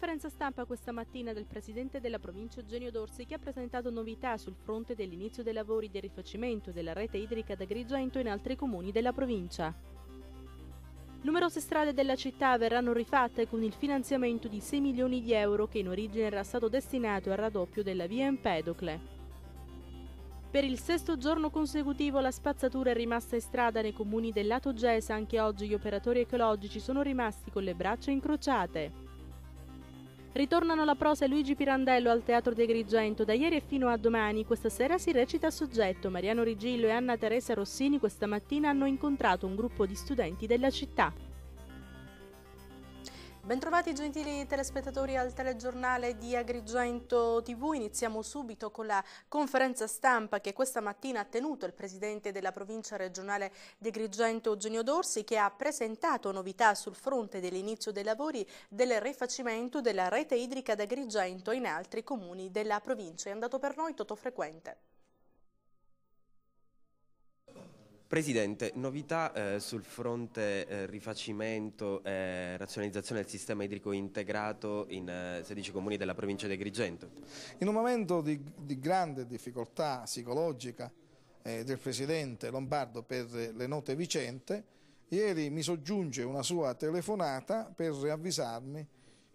conferenza stampa questa mattina del presidente della provincia Eugenio Dorsi che ha presentato novità sul fronte dell'inizio dei lavori del rifacimento della rete idrica da Agrigento in altri comuni della provincia. Numerose strade della città verranno rifatte con il finanziamento di 6 milioni di euro che in origine era stato destinato al raddoppio della via Empedocle. Per il sesto giorno consecutivo la spazzatura è rimasta in strada nei comuni del lato Gesa, anche oggi gli operatori ecologici sono rimasti con le braccia incrociate. Ritornano la prosa e Luigi Pirandello al Teatro di Agrigento. Da ieri e fino a domani, questa sera si recita a soggetto. Mariano Rigillo e Anna Teresa Rossini questa mattina hanno incontrato un gruppo di studenti della città. Bentrovati gentili telespettatori al telegiornale di Agrigento TV, iniziamo subito con la conferenza stampa che questa mattina ha tenuto il presidente della provincia regionale di Agrigento Eugenio Dorsi che ha presentato novità sul fronte dell'inizio dei lavori del rifacimento della rete idrica d'Agrigento in altri comuni della provincia. È andato per noi Toto Frequente. Presidente, novità eh, sul fronte eh, rifacimento e eh, razionalizzazione del sistema idrico integrato in 16 eh, comuni della provincia di Agrigento? In un momento di, di grande difficoltà psicologica eh, del Presidente Lombardo per le note vicende, ieri mi soggiunge una sua telefonata per avvisarmi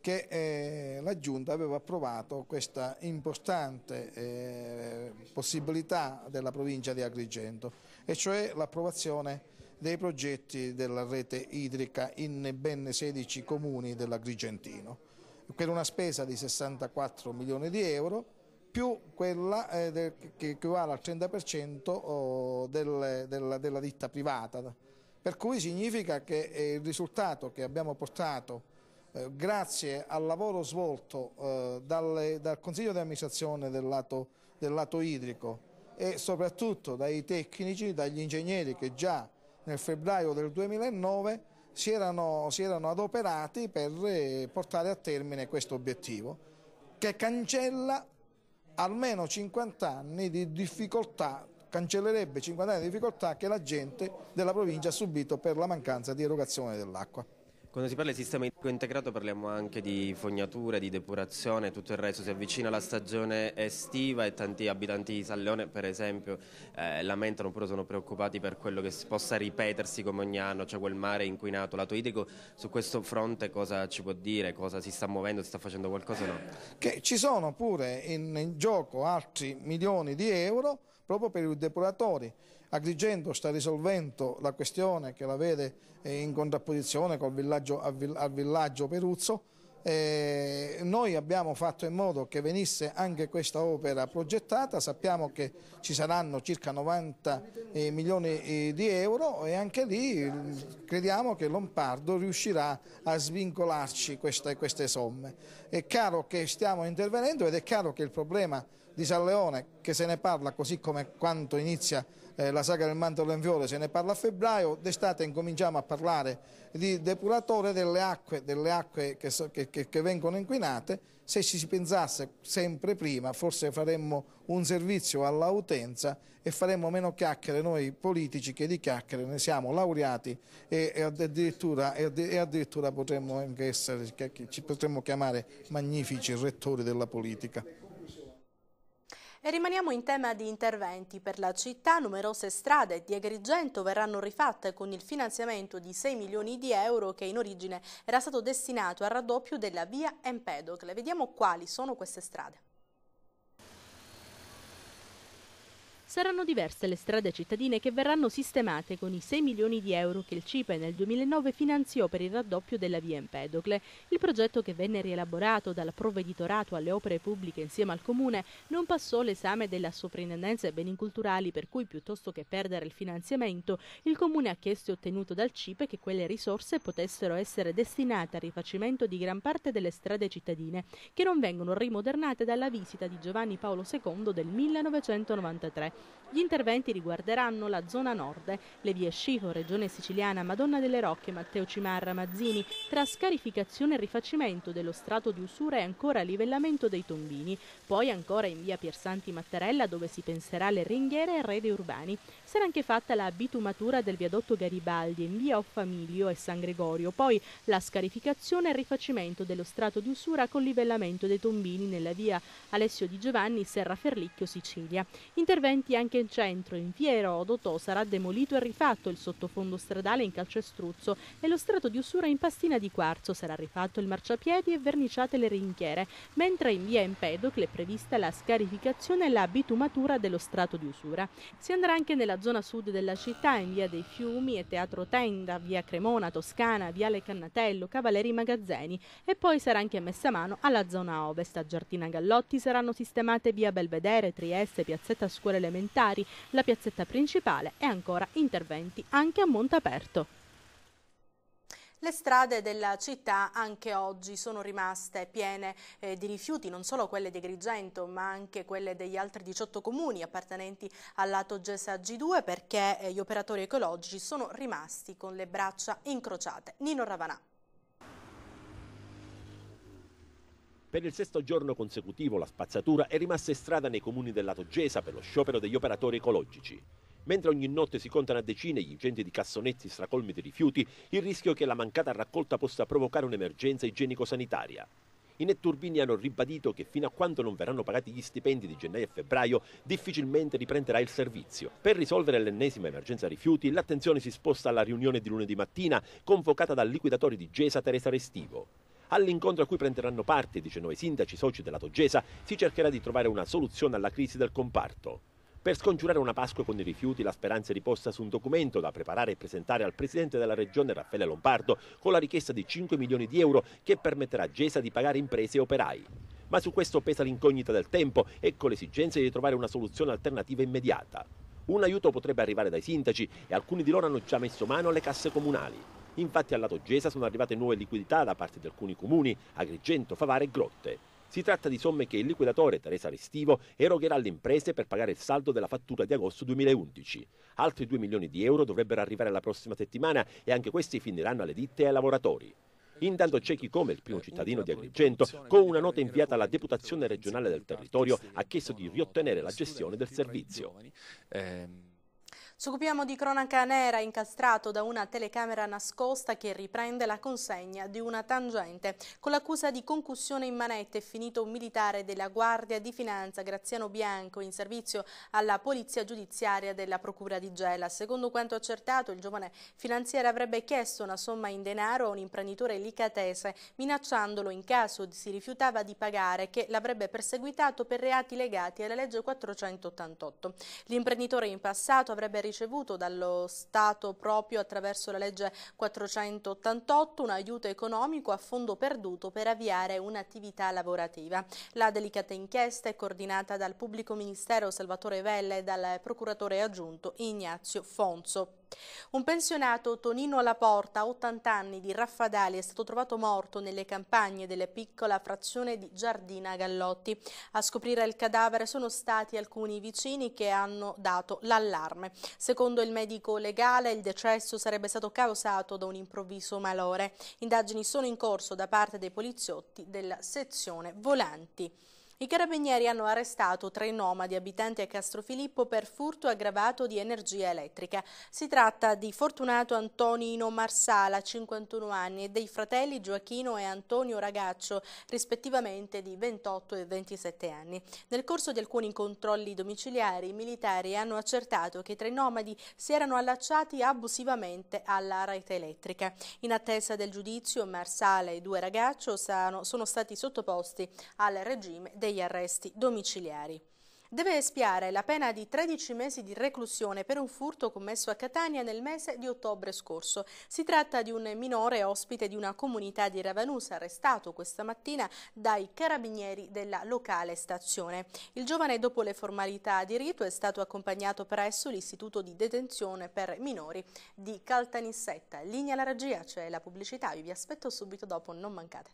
che eh, la Giunta aveva approvato questa importante possibilità della provincia di Agrigento e cioè l'approvazione dei progetti della rete idrica in ben 16 comuni dell'Agrigentino, per una spesa di 64 milioni di euro più quella eh, che equivale al 30% della, ditta privata, per cui significa che eh, il risultato che abbiamo portato eh, grazie al lavoro svolto dal, dal Consiglio di amministrazione del lato, del lato idrico e soprattutto dai tecnici, dagli ingegneri che già nel febbraio del 2009 si erano, si erano adoperati per eh, portare a termine questo obiettivo, che cancella almeno 50 anni di difficoltà, cancellerebbe 50 anni di difficoltà che la gente della provincia ha subito per la mancanza di erogazione dell'acqua. Quando si parla di sistema idrico integrato parliamo anche di fognature, di depurazione e tutto il resto. Si avvicina la stagione estiva e tanti abitanti di Salleone per esempio eh, lamentano oppure sono preoccupati per quello che possa ripetersi come ogni anno, cioè quel mare inquinato. Lato idrico su questo fronte cosa ci può dire? Cosa si sta muovendo? Si sta facendo qualcosa o no? Che ci sono pure in, in gioco altri milioni di euro proprio per i depuratori. Agrigento sta risolvendo la questione che la vede eh, in contrapposizione col villaggio, al villaggio Peruzzo. Eh, noi abbiamo fatto in modo che venisse anche questa opera progettata, sappiamo che ci saranno circa 90 eh, milioni eh, di euro e anche lì crediamo che Lombardo riuscirà a svincolarci queste, queste somme. È chiaro che stiamo intervenendo ed è chiaro che il problema di San Leone che se ne parla così come quando inizia eh, la saga del manto Lenfiore se ne parla a febbraio, d'estate incominciamo a parlare di depuratore delle acque, delle acque che, so, che, che, che, vengono inquinate, se ci si pensasse sempre prima forse faremmo un servizio alla e faremmo meno chiacchiere noi politici che di chiacchiere ne siamo laureati e, e, addirittura, e addirittura, potremmo anche essere, ci potremmo chiamare magnifici rettori della politica. E rimaniamo in tema di interventi. Per la città numerose strade di Agrigento verranno rifatte con il finanziamento di 6 milioni di euro che in origine era stato destinato al raddoppio della via Empedocle. Vediamo quali sono queste strade. saranno diverse le strade cittadine che verranno sistemate con i 6 milioni di euro che il CIPE nel 2009 finanziò per il raddoppio della via Empedocle. Il progetto che venne rielaborato dal provveditorato alle opere pubbliche insieme al comune non passò l'esame della soprintendenza ai beni culturali per cui piuttosto che perdere il finanziamento il comune ha chiesto e ottenuto dal CIPE che quelle risorse potessero essere destinate al rifacimento di gran parte delle strade cittadine che non vengono rimodernate dalla visita di Giovanni Paolo II del 1993. Gli interventi riguarderanno la zona nord, le vie Scico, Regione Siciliana, Madonna delle Rocche, Matteo Cimarra, Mazzini, tra scarificazione e rifacimento dello strato di usura e ancora livellamento dei tombini, poi ancora in via Piersanti Mattarella dove si penserà alle ringhiere e rede urbani. Sarà anche fatta la bitumatura del viadotto Garibaldi in via Offamilio e San Gregorio, poi la scarificazione e rifacimento dello strato di usura con livellamento dei tombini nella via Alessio Di Giovanni, Serra Ferlicchio, Sicilia. Interventi anche in centro, in via Erodoto, sarà demolito e rifatto il sottofondo stradale in calcestruzzo e lo strato di usura in pastina di quarzo sarà rifatto il marciapiedi e verniciate le rinchiere, mentre in via Empedocle è prevista la scarificazione e la bitumatura dello strato di usura. Si andrà anche nella zona sud della città, in via dei Fiumi e Teatro Tenda, via Cremona, Toscana, viale Cannatello, Cavaleri Magazzini e poi sarà anche messa mano alla zona ovest. A Giardina Gallotti saranno sistemate via Belvedere, Trieste, Piazzetta Scuola Elementare supplementari, la piazzetta principale e ancora interventi anche a monte aperto. Le strade della città anche oggi sono rimaste piene eh, di rifiuti, non solo quelle di Agrigento ma anche quelle degli altri 18 comuni appartenenti al lato Gesa G2 perché eh, gli operatori ecologici sono rimasti con le braccia incrociate. Nino Ravanà. Per il sesto giorno consecutivo la spazzatura è rimasta in strada nei comuni dell'Atogesa per lo sciopero degli operatori ecologici. Mentre ogni notte si contano a decine gli incendi di cassonetti stracolmi di rifiuti, il rischio è che la mancata raccolta possa provocare un'emergenza igienico-sanitaria. I netturbini hanno ribadito che fino a quando non verranno pagati gli stipendi di gennaio e febbraio difficilmente riprenderà il servizio. Per risolvere l'ennesima emergenza rifiuti, l'attenzione si sposta alla riunione di lunedì mattina convocata dal liquidatore di Gesa Teresa Restivo. All'incontro a cui prenderanno parte 19 sindaci soci della Toggesa si cercherà di trovare una soluzione alla crisi del comparto. Per scongiurare una Pasqua con i rifiuti, la speranza è riposta su un documento da preparare e presentare al Presidente della Regione Raffaele Lombardo con la richiesta di 5 milioni di euro che permetterà a Gesa di pagare imprese e operai. Ma su questo pesa l'incognita del tempo e con l'esigenza di trovare una soluzione alternativa immediata. Un aiuto potrebbe arrivare dai sindaci e alcuni di loro hanno già messo mano alle casse comunali. Infatti al lato Gesa sono arrivate nuove liquidità da parte di alcuni comuni, Agrigento, Favara e Grotte. Si tratta di somme che il liquidatore Teresa Restivo erogherà alle imprese per pagare il saldo della fattura di agosto 2011. Altri 2 milioni di euro dovrebbero arrivare la prossima settimana e anche questi finiranno alle ditte e ai lavoratori. Intanto c'è chi come il primo cittadino di Agrigento, con una nota inviata alla deputazione regionale del territorio, ha chiesto di riottenere la gestione del servizio. Ehm, ci occupiamo di cronaca nera incastrato da una telecamera nascosta che riprende la consegna di una tangente. Con l'accusa di concussione in manette è finito un militare della Guardia di Finanza Graziano Bianco in servizio alla Polizia Giudiziaria della Procura di Gela. Secondo quanto accertato il giovane finanziere avrebbe chiesto una somma in denaro a un imprenditore licatese minacciandolo in caso si rifiutava di pagare che l'avrebbe perseguitato per reati legati alla legge 488. L'imprenditore in passato avrebbe ricevuto dallo Stato proprio attraverso la legge 488 un aiuto economico a fondo perduto per avviare un'attività lavorativa. La delicata inchiesta è coordinata dal pubblico ministero Salvatore Velle e dal procuratore aggiunto Ignazio Fonzo. Un pensionato Tonino Laporta, 80 anni, di Raffadali, è stato trovato morto nelle campagne della piccola frazione di Giardina Gallotti. A scoprire il cadavere sono stati alcuni vicini che hanno dato l'allarme. Secondo il medico legale, il decesso sarebbe stato causato da un improvviso malore. Indagini sono in corso da parte dei poliziotti della sezione Volanti. I carabinieri hanno arrestato tre nomadi abitanti a Castrofilippo per furto aggravato di energia elettrica. Si tratta di Fortunato Antonino Marsala, 51 anni, e dei fratelli Gioachino e Antonio Ragaccio, rispettivamente di 28 e 27 anni. Nel corso di alcuni controlli domiciliari, i militari hanno accertato che i tre nomadi si erano allacciati abusivamente alla rete elettrica. In attesa del giudizio, Marsala e due Ragaccio sono stati sottoposti al regime del degli arresti domiciliari. Deve espiare la pena di 13 mesi di reclusione per un furto commesso a Catania nel mese di ottobre scorso. Si tratta di un minore ospite di una comunità di Ravanusa arrestato questa mattina dai carabinieri della locale stazione. Il giovane dopo le formalità di rito è stato accompagnato presso l'istituto di detenzione per minori di Caltanissetta. Linea alla regia, c'è cioè la pubblicità, Io vi aspetto subito dopo, non mancate.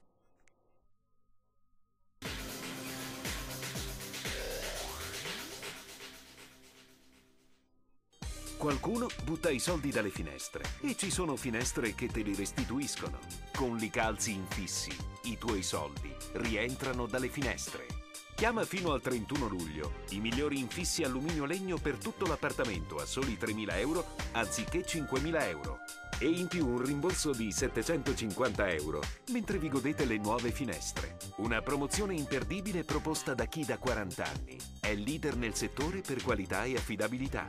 Qualcuno butta i soldi dalle finestre e ci sono finestre che te li restituiscono. Con li calzi infissi, i tuoi soldi rientrano dalle finestre. Chiama fino al 31 luglio i migliori infissi alluminio-legno per tutto l'appartamento a soli 3.000 euro anziché 5.000 euro. E in più un rimborso di 750 euro mentre vi godete le nuove finestre. Una promozione imperdibile proposta da chi da 40 anni è leader nel settore per qualità e affidabilità.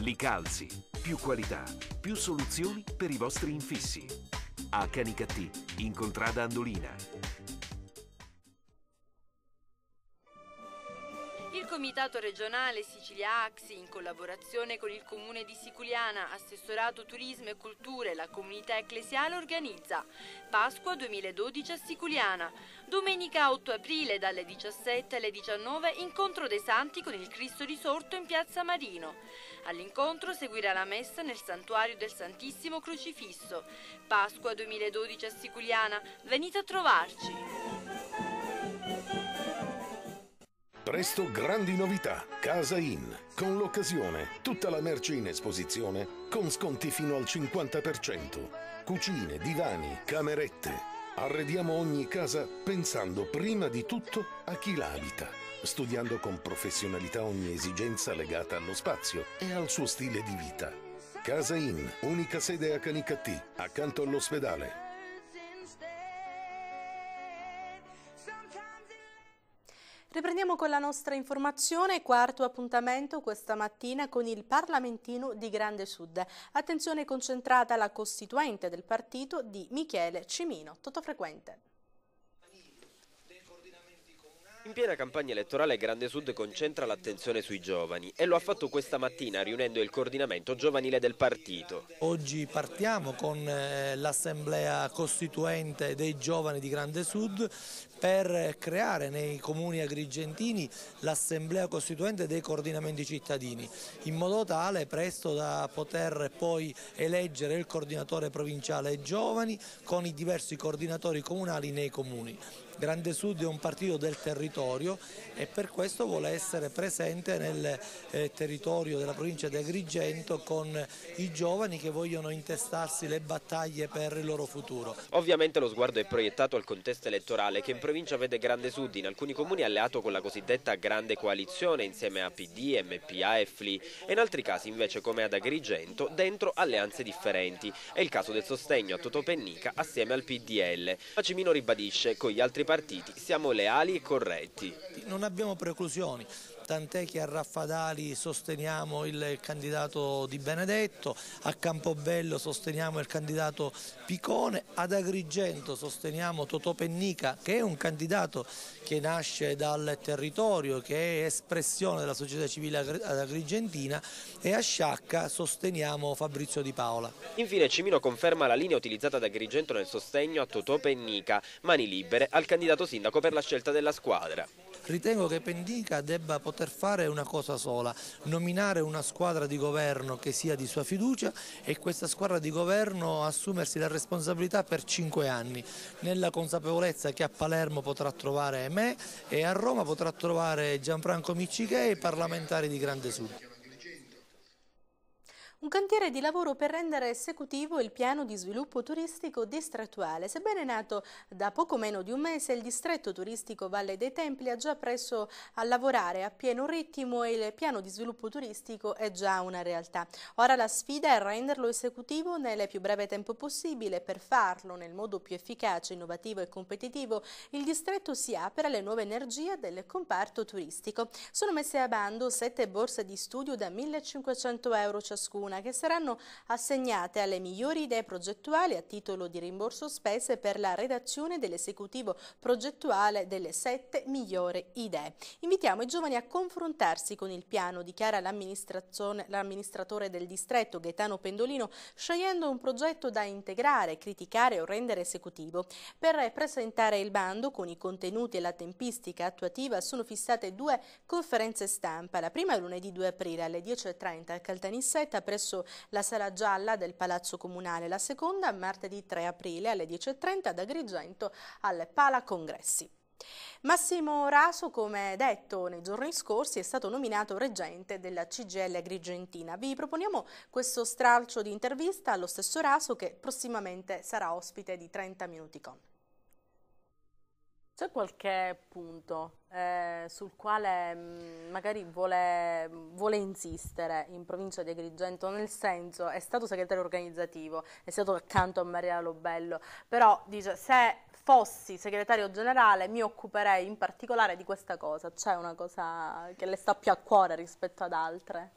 Li calzi. Più qualità, più soluzioni per i vostri infissi. A Canicattì, in contrada Andolina, Comitato regionale Sicilia Axi, in collaborazione con il comune di Siculiana, assessorato turismo e Culture e la comunità ecclesiale, organizza Pasqua 2012 a Siculiana. Domenica 8 aprile dalle 17 alle 19 incontro dei santi con il Cristo risorto in piazza Marino. All'incontro seguirà la messa nel santuario del Santissimo Crocifisso. Pasqua 2012 a Siculiana, venite a trovarci. Presto grandi novità. Casa In, con l'occasione, tutta la merce in esposizione, con sconti fino al 50%. Cucine, divani, camerette. Arrediamo ogni casa pensando prima di tutto a chi la abita, studiando con professionalità ogni esigenza legata allo spazio e al suo stile di vita. Casa In, unica sede a Canicattì, accanto all'ospedale, Riprendiamo con la nostra informazione, quarto appuntamento questa mattina con il parlamentino di Grande Sud. Attenzione concentrata alla costituente del partito di Michele Cimino, frequente. In piena campagna elettorale Grande Sud concentra l'attenzione sui giovani e lo ha fatto questa mattina riunendo il coordinamento giovanile del partito. Oggi partiamo con eh, l'assemblea costituente dei giovani di Grande Sud per creare nei comuni agrigentini l'assemblea costituente dei coordinamenti cittadini in modo tale presto da poter poi eleggere il coordinatore provinciale giovani con i diversi coordinatori comunali nei comuni. Grande Sud è un partito del territorio e per questo vuole essere presente nel eh, territorio della provincia di Agrigento con i giovani che vogliono intestarsi le battaglie per il loro futuro. Ovviamente lo sguardo è proiettato al contesto elettorale che in provincia vede Grande Sud in alcuni comuni alleato con la cosiddetta Grande Coalizione insieme a PD, MPA e FLI e in altri casi invece come ad Agrigento dentro alleanze differenti. È il caso del sostegno a Toto Pennica assieme al PDL. Ma Cimino ribadisce con gli altri partiti siamo leali e corretti. Non abbiamo preclusioni, tant'è che a Raffadali sosteniamo il candidato Di Benedetto, a Campobello sosteniamo il candidato Picone, ad Agrigento sosteniamo Totò Pennica che è un candidato che nasce dal territorio, che è espressione della società civile ad agrigentina e a Sciacca sosteniamo Fabrizio Di Paola. Infine Cimino conferma la linea utilizzata da Agrigento nel sostegno a Totò Pennica, mani libere al candidato sindaco per la scelta della squadra. Ritengo che Pendica debba poter fare una cosa sola, nominare una squadra di governo che sia di sua fiducia e questa squadra di governo assumersi la responsabilità per cinque anni, nella consapevolezza che a Palermo potrà trovare me e a Roma potrà trovare Gianfranco Miccichè e i parlamentari di Grande Sud. Un cantiere di lavoro per rendere esecutivo il piano di sviluppo turistico distrettuale. Sebbene nato da poco meno di un mese, il distretto turistico Valle dei Templi ha già preso a lavorare a pieno ritmo e il piano di sviluppo turistico è già una realtà. Ora la sfida è renderlo esecutivo nel più breve tempo possibile. Per farlo nel modo più efficace, innovativo e competitivo, il distretto si apre alle nuove energie del comparto turistico. Sono messe a bando sette borse di studio da 1.500 euro ciascuno Luna che saranno assegnate alle migliori idee progettuali a titolo di rimborso spese per la redazione dell'esecutivo progettuale delle sette migliori idee. Invitiamo i giovani a confrontarsi con il piano, dichiara l'amministratore del distretto Gaetano Pendolino, scegliendo un progetto da integrare, criticare o rendere esecutivo. Per presentare il bando con i contenuti e la tempistica attuativa sono fissate due conferenze stampa. La prima lunedì 2 aprile alle 10.30 a Caltanissetta presso presso la Sala Gialla del Palazzo Comunale, la seconda martedì 3 aprile alle 10.30 ad Agrigento al Pala Congressi. Massimo Raso, come detto nei giorni scorsi, è stato nominato reggente della CGL Agrigentina. Vi proponiamo questo stralcio di intervista allo stesso Raso che prossimamente sarà ospite di 30 Minuti Con. C'è qualche punto eh, sul quale mh, mm, magari vuole, vuole, insistere in provincia di Agrigento, nel senso è stato segretario organizzativo, è stato accanto a Maria Lobello, però dice se fossi segretario generale mi occuperei in particolare di questa cosa, c'è una cosa che le sta più a cuore rispetto ad altre?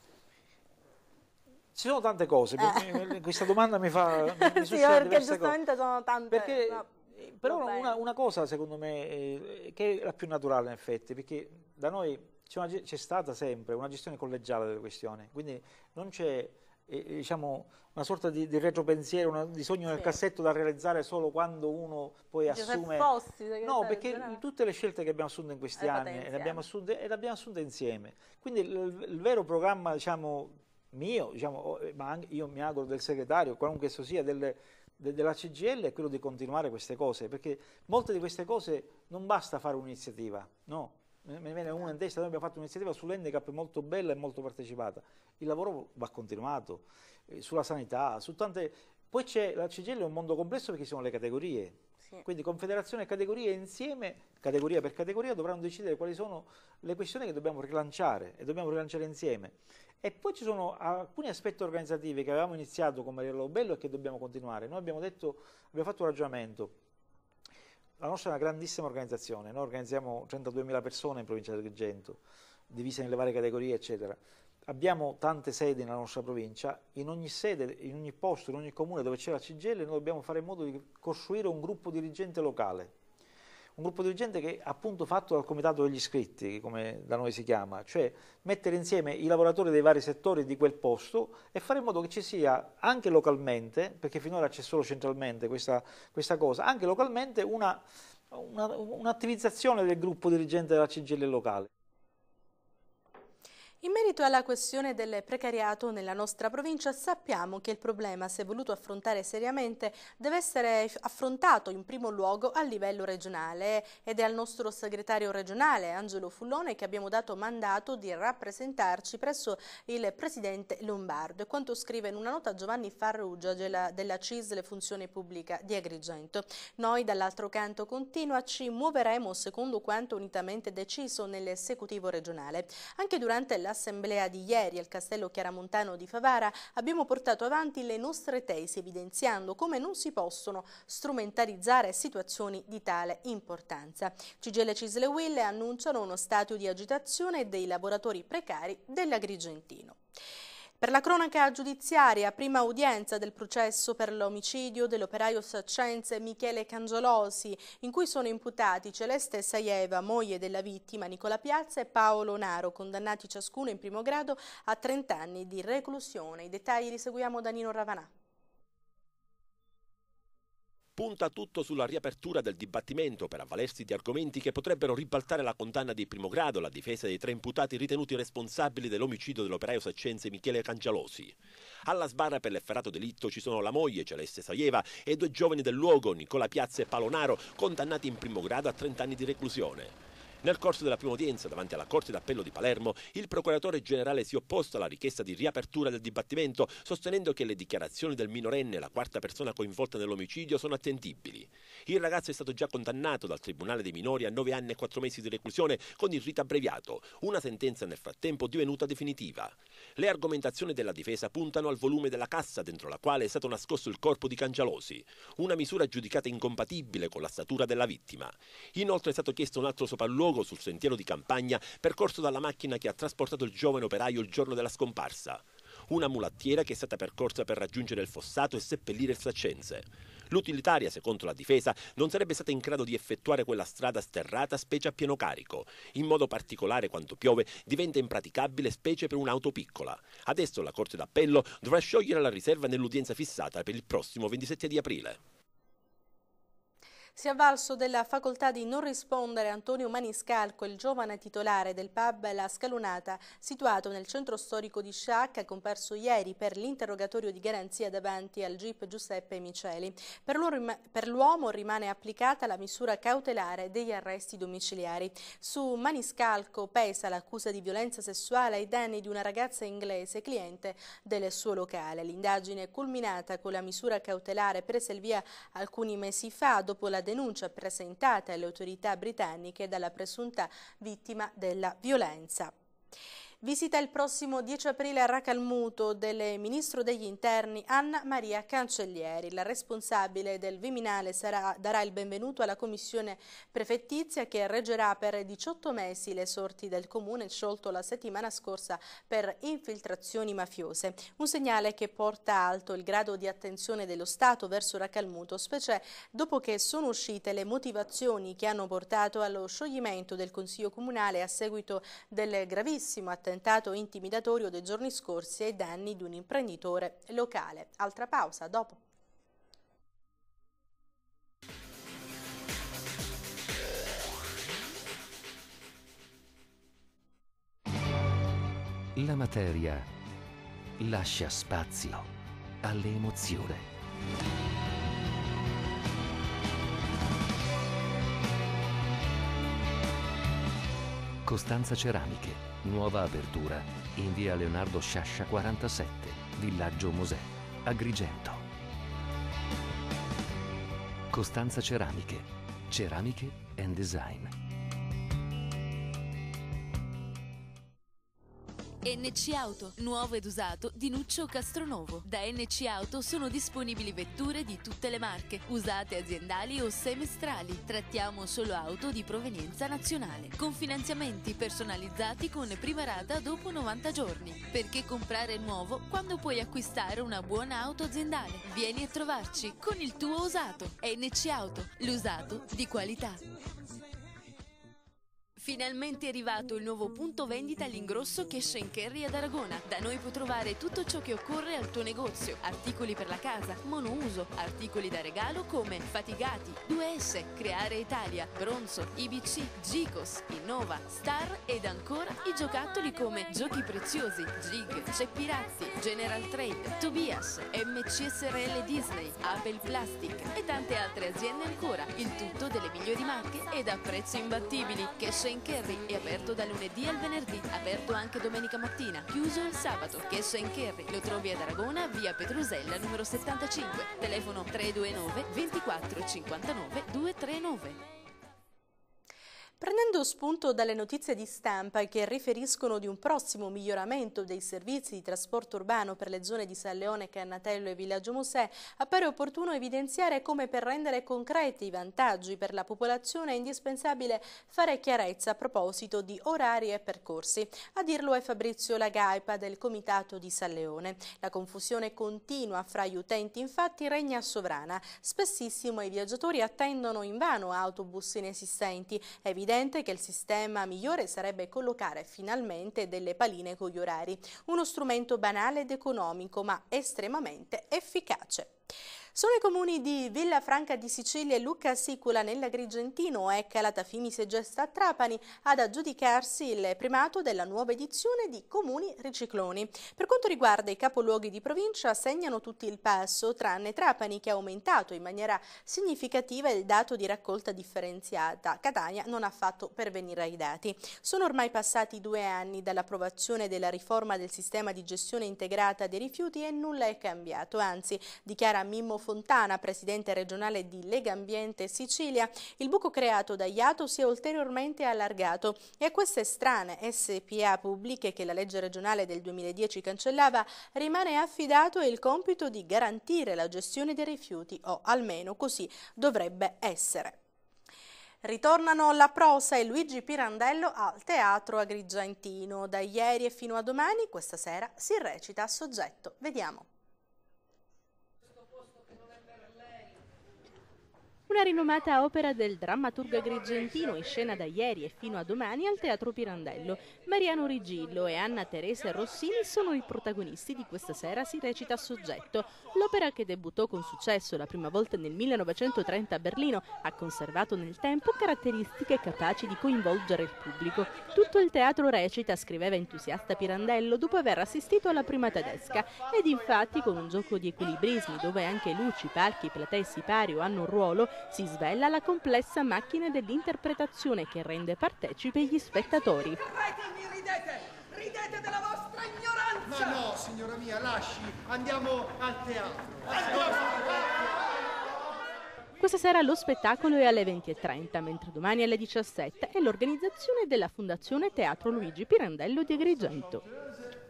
Ci sono tante cose, eh. questa domanda mi fa... Mi sì, perché giustamente cose. sono tante... Perché... Eh, Però una, una, cosa secondo me eh, che è la più naturale in effetti, perché da noi c'è, stata sempre una gestione collegiale delle questioni, quindi non c'è eh, eh diciamo, una sorta di, di retropensiero, una, di sogno sì. nel cassetto da realizzare solo quando uno poi Giuseppe assume... Fossi, no, perché generale. tutte le scelte che abbiamo assunto in questi eh, anni le abbiamo assunte, le abbiamo assunte insieme. Quindi il, il vero programma diciamo, mio, diciamo, ma anche, io mi auguro del segretario, qualunque esso sia, delle de- della CGL è quello di continuare queste cose, perché molte di queste cose non basta fare un'iniziativa, no? Me ne viene una in testa, noi abbiamo fatto un'iniziativa sull'handicap molto bella e molto partecipata, il lavoro va continuato, eh, sulla sanità, su tante... Poi c'è la CGL è un mondo complesso perché ci sono le categorie, sì. quindi confederazione e categorie insieme, categoria per categoria, dovranno decidere quali sono le questioni che dobbiamo rilanciare e dobbiamo rilanciare insieme. E poi ci sono alcuni aspetti organizzativi che avevamo iniziato con Maria Lobello e che dobbiamo continuare. Noi abbiamo, detto, abbiamo fatto un ragionamento. La nostra è una grandissima organizzazione, noi organizziamo 32.000 persone in provincia di Agrigento, divise nelle varie categorie, eccetera. Abbiamo tante sedi nella nostra provincia, in ogni sede, in ogni posto, in ogni comune dove c'è la CGL, noi dobbiamo fare in modo di costruire un gruppo dirigente locale un gruppo dirigente che è appunto fatto dal comitato degli iscritti, come da noi si chiama, cioè mettere insieme i lavoratori dei vari settori di quel posto e fare in modo che ci sia anche localmente, perché finora c'è solo centralmente questa, questa, cosa, anche localmente una, una, un'attivizzazione del gruppo dirigente della CGL locale. In merito alla questione del precariato nella nostra provincia sappiamo che il problema, se voluto affrontare seriamente, deve essere affrontato in primo luogo a livello regionale ed è al nostro segretario regionale Angelo Fullone che abbiamo dato mandato di rappresentarci presso il presidente Lombardo. E quanto scrive in una nota Giovanni Farrugia della, della CISL Funzione Pubblica di Agrigento. Noi dall'altro canto continua ci muoveremo secondo quanto unitamente deciso nell'esecutivo regionale. Anche durante la dell'assemblea di ieri al Castello Chiaramontano di Favara abbiamo portato avanti le nostre tesi evidenziando come non si possono strumentalizzare situazioni di tale importanza. Cigele Cisle Will annunciano uno stato di agitazione dei lavoratori precari dell'Agrigentino. Per la cronaca giudiziaria, prima udienza del processo per l'omicidio dell'operaio saccense Michele Cangiolosi, in cui sono imputati Celeste Saieva, moglie della vittima, Nicola Piazza e Paolo Naro, condannati ciascuno in primo grado a 30 anni di reclusione. I dettagli li seguiamo da Nino Ravanà punta tutto sulla riapertura del dibattimento per avvalersi di argomenti che potrebbero ribaltare la condanna di primo grado, la difesa dei tre imputati ritenuti responsabili dell'omicidio dell'operaio saccense Michele Cangialosi. Alla sbarra per l'efferato delitto ci sono la moglie Celeste Saieva e due giovani del luogo, Nicola Piazza e Palonaro, condannati in primo grado a 30 anni di reclusione. Nel corso della prima udienza davanti alla Corte d'Appello di Palermo, il procuratore generale si è opposto alla richiesta di riapertura del dibattimento, sostenendo che le dichiarazioni del minorenne, la quarta persona coinvolta nell'omicidio, sono attendibili. Il ragazzo è stato già condannato dal Tribunale dei minori a 9 anni e 4 mesi di reclusione con il rito abbreviato, una sentenza nel frattempo divenuta definitiva. Le argomentazioni della difesa puntano al volume della cassa dentro la quale è stato nascosto il corpo di Cangialosi, una misura giudicata incompatibile con la statura della vittima. Inoltre è stato chiesto un altro sopralluogo luogo sul sentiero di campagna percorso dalla macchina che ha trasportato il giovane operaio il giorno della scomparsa. Una mulattiera che è stata percorsa per raggiungere il fossato e seppellire il saccense. L'utilitaria, secondo la difesa, non sarebbe stata in grado di effettuare quella strada sterrata specie a pieno carico. In modo particolare quando piove diventa impraticabile specie per un'auto piccola. Adesso la Corte d'Appello dovrà sciogliere la riserva nell'udienza fissata per il prossimo 27 di aprile. Si è avvalso della facoltà di non rispondere Antonio Maniscalco, il giovane titolare del pub La Scalonata, situato nel centro storico di Sciacca, comparso ieri per l'interrogatorio di garanzia davanti al GIP Giuseppe Miceli. Per l'uomo rimane applicata la misura cautelare degli arresti domiciliari. Su Maniscalco pesa l'accusa di violenza sessuale ai danni di una ragazza inglese cliente del suo locale. L'indagine è culminata con la misura cautelare presa il via alcuni mesi fa dopo la denuncia presentata alle autorità britanniche dalla presunta vittima della violenza. Visita il prossimo 10 aprile a Racalmuto del Ministro degli Interni Anna Maria Cancellieri. La responsabile del Viminale sarà, darà il benvenuto alla Commissione Prefettizia che reggerà per 18 mesi le sorti del Comune sciolto la settimana scorsa per infiltrazioni mafiose. Un segnale che porta alto il grado di attenzione dello Stato verso Racalmuto, specie dopo che sono uscite le motivazioni che hanno portato allo scioglimento del Consiglio Comunale a seguito del gravissimo attentato l'attentato intimidatorio dei giorni scorsi ai danni di un imprenditore locale. Altra pausa, dopo. La materia lascia spazio alle emozioni. Costanza Ceramiche Nuova apertura in via Leonardo Sciascia 47, Villaggio Mosè, Agrigento. Costanza Ceramiche. Ceramiche and Design. NC Auto, nuovo ed usato di Nuccio Castronovo. Da NC Auto sono disponibili vetture di tutte le marche, usate aziendali o semestrali. Trattiamo solo auto di provenienza nazionale, con finanziamenti personalizzati con prima rata dopo 90 giorni. Perché comprare nuovo quando puoi acquistare una buona auto aziendale? Vieni a trovarci con il tuo usato. NC Auto, l'usato di qualità. Finalmente è arrivato il nuovo punto vendita all'ingrosso Cash Carry ad Aragona. Da noi puoi trovare tutto ciò che occorre al tuo negozio. Articoli per la casa, monouso, articoli da regalo come Fatigati, 2S, Creare Italia, Bronzo, IBC, Gicos, Innova, Star ed ancora i giocattoli come Giochi Preziosi, Gig, Ceppirazzi, General Trade, Tobias, MCSRL Disney, Apple Plastic e tante altre aziende ancora. Il tutto delle migliori marche ed a prezzi imbattibili. Cash Kerry è aperto da lunedì al venerdì, aperto anche domenica mattina, chiuso il sabato. Cash in Kerry lo trovi ad Aragona, via Petrusella numero 75, telefono 329 24 59 239. Prendendo spunto dalle notizie di stampa che riferiscono di un prossimo miglioramento dei servizi di trasporto urbano per le zone di San Leone, Cannatello e Villaggio Mosè, appare opportuno evidenziare come per rendere concreti i vantaggi per la popolazione è indispensabile fare chiarezza a proposito di orari e percorsi. A dirlo è Fabrizio Lagaipa del Comitato di San Leone. La confusione continua fra gli utenti infatti regna sovrana. Spessissimo i viaggiatori attendono invano autobus inesistenti. È evidente evidente che il sistema migliore sarebbe collocare finalmente delle paline con gli orari, uno strumento banale ed economico ma estremamente efficace. Sono i comuni di Villafranca di Sicilia e Lucca Sicula nell'Agrigentino e Calatafimi Segesta a Trapani ad aggiudicarsi il primato della nuova edizione di Comuni Ricicloni. Per quanto riguarda i capoluoghi di provincia segnano tutti il passo tranne Trapani che ha aumentato in maniera significativa il dato di raccolta differenziata. Catania non ha fatto pervenire ai dati. Sono ormai passati due anni dall'approvazione della riforma del sistema di gestione integrata dei rifiuti e nulla è cambiato, anzi dichiara Mimmo Fontana, presidente regionale di Lega Ambiente Sicilia, il buco creato da Iato si è ulteriormente allargato e a queste strane SPA pubbliche che la legge regionale del 2010 cancellava rimane affidato il compito di garantire la gestione dei rifiuti o almeno così dovrebbe essere. Ritornano la prosa e Luigi Pirandello al Teatro Agrigentino. Da ieri e fino a domani, questa sera, si recita a soggetto. Vediamo. Una rinomata opera del drammaturgo agrigentino in scena da ieri e fino a domani al Teatro Pirandello. Mariano Rigillo e Anna Teresa Rossini sono i protagonisti di questa sera si recita a Soggetto. L'opera che debuttò con successo la prima volta nel 1930 a Berlino ha conservato nel tempo caratteristiche capaci di coinvolgere il pubblico. Tutto il teatro recita, scriveva entusiasta Pirandello, dopo aver assistito alla prima tedesca ed infatti con un gioco di equilibrismi dove anche luci, palchi, platei e sipario hanno un ruolo, si svela la complessa macchina dell'interpretazione che rende partecipe gli spettatori. Retami, ridete! Ridete della vostra ignoranza! Ma no, signora mia, lasci! Andiamo al teatro! Andiamo ecco! al teatro! Questa sera lo spettacolo è alle 20.30, mentre domani alle 17 è l'organizzazione della Fondazione Teatro Luigi Pirandello di Agrigento.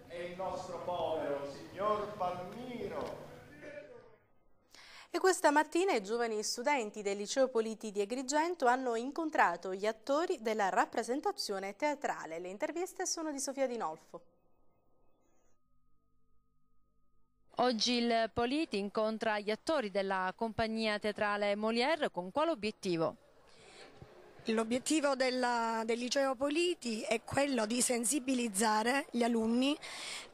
È il nostro povero signor Palmiro. E questa mattina i giovani studenti del Liceo Politi di Agrigento hanno incontrato gli attori della rappresentazione teatrale. Le interviste sono di Sofia Dinolfo. Oggi il Politi incontra gli attori della compagnia teatrale Molière con quale obiettivo? L'obiettivo del liceo Politi è quello di sensibilizzare gli alunni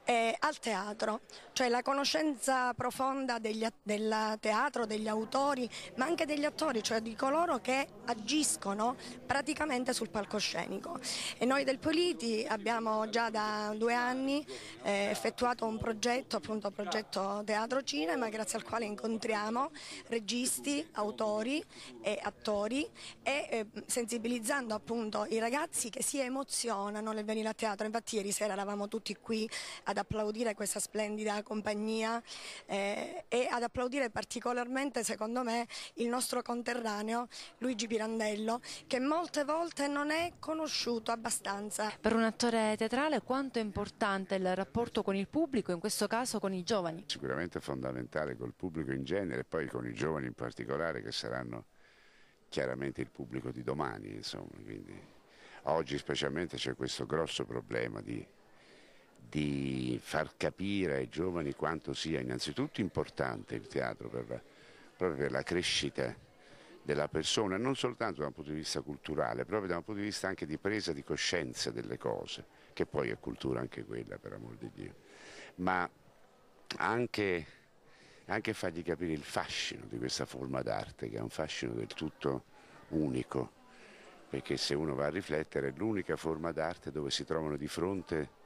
eh, al teatro, cioè la conoscenza profonda degli, del teatro, degli autori, ma anche degli attori, cioè di coloro che agiscono praticamente sul palcoscenico. E noi del Politi abbiamo già da due anni eh, effettuato un progetto, appunto progetto Teatro Cinema, grazie al quale incontriamo registi, autori e attori e eh, sensibilizzando appunto i ragazzi che si emozionano nel venire a teatro. Infatti ieri sera eravamo tutti qui a ad applaudire questa splendida compagnia eh, e ad applaudire particolarmente secondo me il nostro conterraneo Luigi Pirandello che molte volte non è conosciuto abbastanza. Per un attore teatrale quanto è importante il rapporto con il pubblico, in questo caso con i giovani? Sicuramente fondamentale col pubblico in genere e poi con i giovani in particolare che saranno chiaramente il pubblico di domani, insomma, quindi oggi specialmente c'è questo grosso problema di di far capire ai giovani quanto sia innanzitutto importante il teatro per la, proprio per la crescita della persona, non soltanto da un punto di vista culturale, proprio da un punto di vista anche di presa di coscienza delle cose, che poi è cultura anche quella, per amor di Dio, ma anche, anche fargli capire il fascino di questa forma d'arte, che è un fascino del tutto unico, perché se uno va a riflettere è l'unica forma d'arte dove si trovano di fronte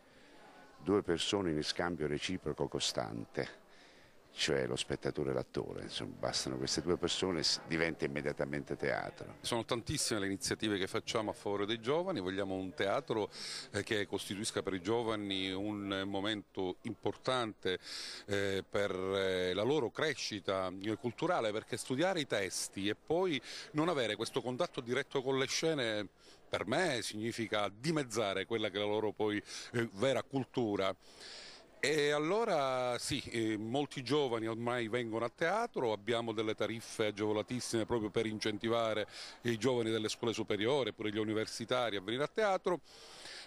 due persone in scambio reciproco costante cioè lo spettatore e l'attore, insomma, bastano queste due persone e diventa immediatamente teatro. Sono tantissime le iniziative che facciamo a favore dei giovani, vogliamo un teatro eh, che costituisca per i giovani un momento importante eh, per eh, la loro crescita culturale, perché studiare i testi e poi non avere questo contatto diretto con le scene per me significa dimezzare quella che è la loro poi vera cultura. E allora sì, eh, molti giovani ormai vengono a teatro, abbiamo delle tariffe agevolatissime proprio per incentivare i giovani delle scuole superiori, pure gli universitari a venire a teatro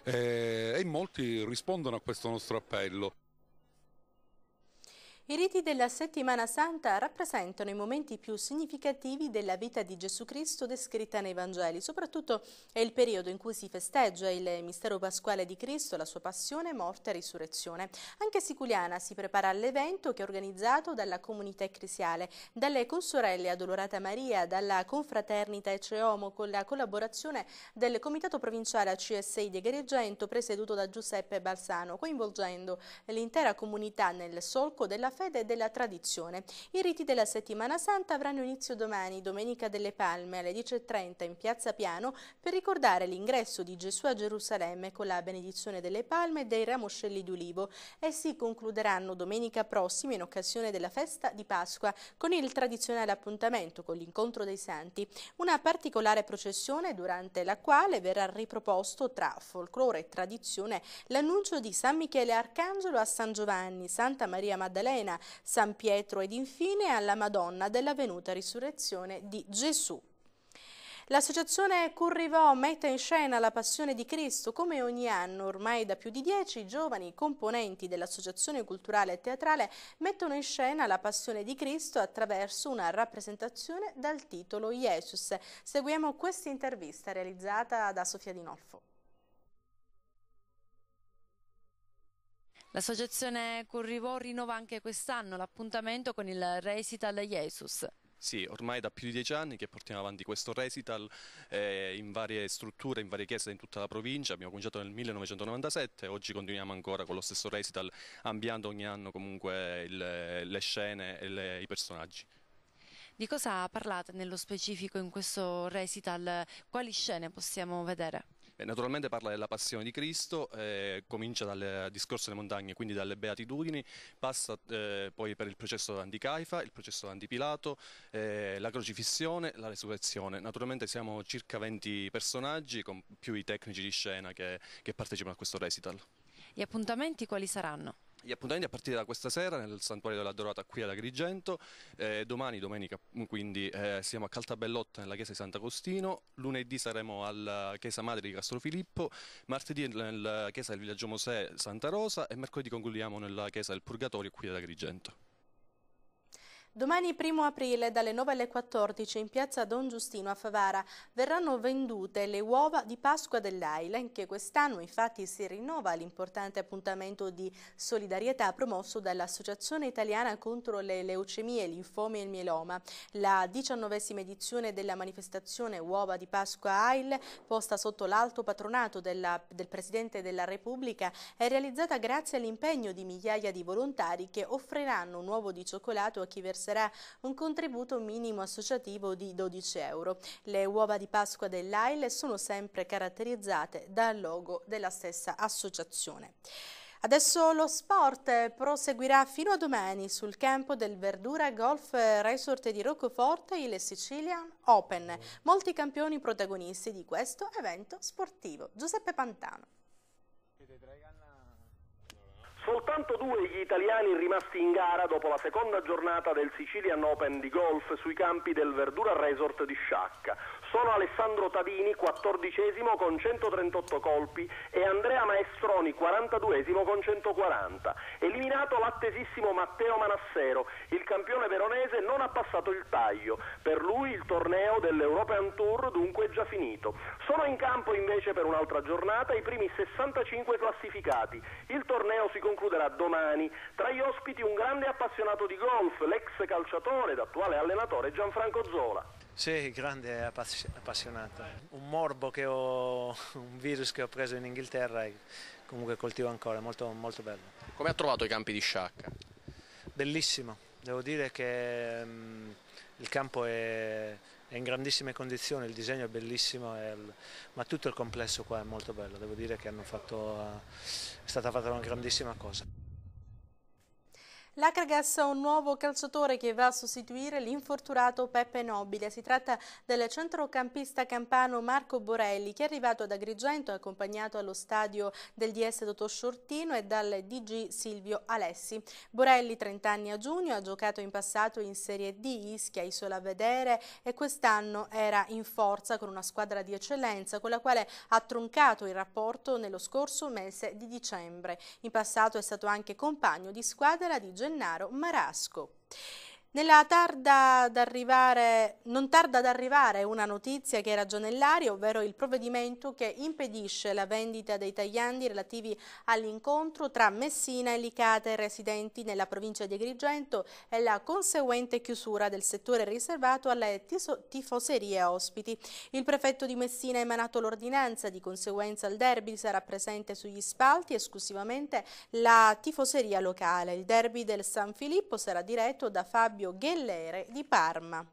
eh, e molti rispondono a questo nostro appello. I riti della Settimana Santa rappresentano i momenti più significativi della vita di Gesù Cristo descritta nei Vangeli, soprattutto è il periodo in cui si festeggia il mistero pasquale di Cristo, la sua passione, morte e risurrezione. Anche Siculiana si prepara all'evento che è organizzato dalla comunità ecclesiale, dalle consorelle Adolorata Maria, dalla confraternita Eceomo con la collaborazione del Comitato Provinciale ACSI di Agrigento presieduto da Giuseppe Balsano, coinvolgendo l'intera comunità nel solco della fede e della tradizione. I riti della settimana santa avranno inizio domani, Domenica delle Palme, alle 10.30 in Piazza Piano per ricordare l'ingresso di Gesù a Gerusalemme con la benedizione delle palme e dei ramoscelli d'ulivo e si concluderanno domenica prossima in occasione della festa di Pasqua con il tradizionale appuntamento con l'incontro dei santi. Una particolare processione durante la quale verrà riproposto tra folklore e tradizione l'annuncio di San Michele Arcangelo a San Giovanni, Santa Maria Maddalena Maddalena, San Pietro ed infine alla Madonna della venuta risurrezione di Gesù. L'associazione Currivò mette in scena la passione di Cristo come ogni anno, ormai da più di dieci giovani componenti dell'associazione culturale e teatrale mettono in scena la passione di Cristo attraverso una rappresentazione dal titolo Jesus. Seguiamo questa intervista realizzata da Sofia Di Noffo. L'associazione Currivo rinnova anche quest'anno l'appuntamento con il Recital Jesus. Sì, ormai da più di dieci anni che portiamo avanti questo recital eh, in varie strutture, in varie chiese in tutta la provincia, abbiamo cominciato nel 1997, oggi continuiamo ancora con lo stesso recital, ampliando ogni anno comunque il, le scene e le, i personaggi. Di cosa parlate nello specifico in questo recital? Quali scene possiamo vedere? Eh, naturalmente parla della passione di Cristo, eh, comincia dal discorso delle montagne, quindi dalle beatitudini, passa eh, poi per il processo davanti il processo davanti eh, la crocifissione, la resurrezione. Naturalmente siamo circa 20 personaggi con più i tecnici di scena che, che partecipano a questo recital. Gli appuntamenti quali saranno? Gli appuntamenti a partire da questa sera nel Santuario della Dorata qui ad Agrigento, eh, domani domenica quindi eh, siamo a Caltabellotta nella chiesa di Sant'Agostino, lunedì saremo alla eh, chiesa madre di Castro Filippo, martedì nella chiesa del villaggio Mosè Santa Rosa e mercoledì concludiamo nella chiesa del Purgatorio qui ad Agrigento. Domani 1 aprile dalle 9 alle 14 in piazza Don Giustino a Favara verranno vendute le uova di Pasqua dell'Ailen che quest'anno infatti si rinnova l'importante appuntamento di solidarietà promosso dall'Associazione Italiana contro le leucemie, linfomi e il mieloma. La diciannovesima edizione della manifestazione Uova di Pasqua Ail posta sotto l'alto patronato della, del Presidente della Repubblica è realizzata grazie all'impegno di migliaia di volontari che offriranno un uovo di cioccolato a chi versa essere un contributo minimo associativo di 12 euro. Le uova di Pasqua dell'AIL sono sempre caratterizzate dal logo della stessa associazione. Adesso lo sport proseguirà fino a domani sul campo del Verdura Golf Resort di Roccoforte il Sicilian Open. Molti campioni protagonisti di questo evento sportivo. Giuseppe Pantano. Soltanto due gli italiani rimasti in gara dopo la seconda giornata del Sicilian Open di golf sui campi del Verdura Resort di Sciacca solo Alessandro Tavini, quattordicesimo con 138 colpi e Andrea Maestroni, 42esimo con 140. Eliminato l'attesissimo Matteo Manassero, il campione veronese non ha passato il taglio. Per lui il torneo dell'European Tour dunque è già finito. Sono in campo invece per un'altra giornata i primi 65 classificati. Il torneo si concluderà domani. Tra gli ospiti un grande appassionato di golf, l'ex calciatore ed attuale allenatore Gianfranco Zola. Sì, grande appassionato. Un morbo che ho, un virus che ho preso in Inghilterra e comunque coltivo ancora, è molto, molto bello. Come ha trovato i campi di sciacca? Bellissimo, devo dire che um, il campo è, è, in grandissime condizioni, il disegno è bellissimo, è, ma tutto il complesso qua è molto bello, devo dire che fatto, è stata fatta una grandissima cosa. L'Acragas ha un nuovo calciatore che va a sostituire l'infortunato Peppe Nobile. Si tratta del centrocampista campano Marco Borelli che è arrivato ad Agrigento accompagnato allo stadio del DS Dottor Sciortino e dal DG Silvio Alessi. Borelli, 30 anni a giugno, ha giocato in passato in Serie D, Ischia, Isola Vedere e quest'anno era in forza con una squadra di eccellenza con la quale ha troncato il rapporto nello scorso mese di dicembre. In passato è stato anche compagno di squadra di Gennaro Marasco. Nella tarda ad arrivare, non tarda ad arrivare una notizia che era già nell'aria, ovvero il provvedimento che impedisce la vendita dei tagliandi relativi all'incontro tra Messina e Licate residenti nella provincia di Agrigento e la conseguente chiusura del settore riservato alle tifoserie ospiti. Il prefetto di Messina ha emanato l'ordinanza, di conseguenza il derby sarà presente sugli spalti esclusivamente la tifoseria locale. Il derby del San Filippo sarà diretto da Fabio Fabio Ghellere di Parma.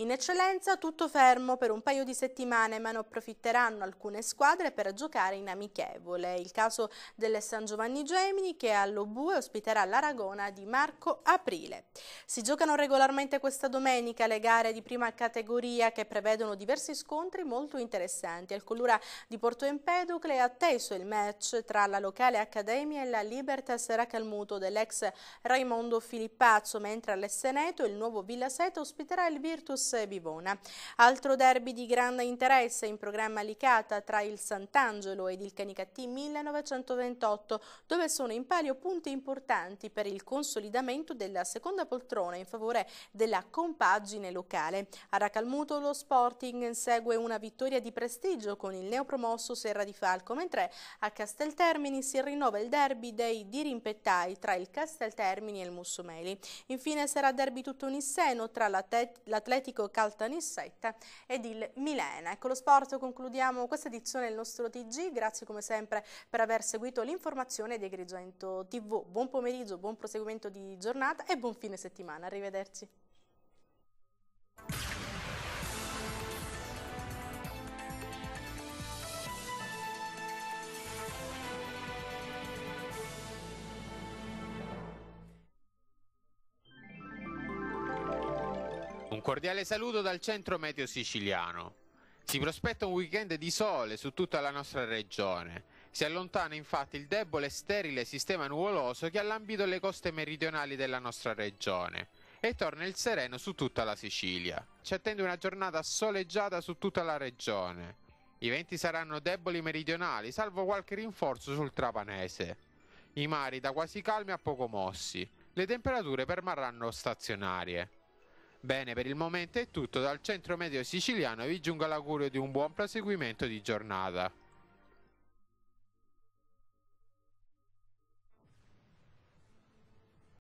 In eccellenza tutto fermo per un paio di settimane ma ne approfitteranno alcune squadre per giocare in amichevole. Il caso delle San Giovanni Gemini che all'Obue ospiterà l'Aragona di Marco Aprile. Si giocano regolarmente questa domenica le gare di prima categoria che prevedono diversi scontri molto interessanti. Al Collura di Porto Empedocle è atteso il match tra la locale Accademia e la Libertas Racalmuto dell'ex Raimondo Filippazzo, mentre all'Esseneto il nuovo Villa Seta ospiterà il Virtus Juventus e Bivona. Altro derby di grande interesse in programma Licata tra il Sant'Angelo ed il Canicattì 1928, dove sono in palio punti importanti per il consolidamento della seconda poltrona in favore della compagine locale. A Racalmuto lo Sporting segue una vittoria di prestigio con il neopromosso Serra di Falco, mentre a Casteltermini si rinnova il derby dei dirimpettai tra il Casteltermini e il Mussomeli. Infine sarà derby tutto unisseno tra l'Atletico Domenico Caltanissetta ed il Milena. Ecco lo sport, concludiamo questa edizione del nostro TG, grazie come sempre per aver seguito l'informazione di Agrigento TV. Buon pomeriggio, buon proseguimento di giornata e buon fine settimana. Arrivederci. cordiale saluto dal centro meteo siciliano. Si prospetta un weekend di sole su tutta la nostra regione. Si allontana infatti il debole e sterile sistema nuvoloso che ha lambito le coste meridionali della nostra regione e torna il sereno su tutta la Sicilia. Ci attende una giornata soleggiata su tutta la regione. I venti saranno deboli meridionali, salvo qualche rinforzo sul Trapanese. I mari da quasi calmi a poco mossi. Le temperature permarranno stazionarie. Bene, per il momento è tutto, dal centro medio siciliano vi giunga l'augurio di un buon proseguimento di giornata.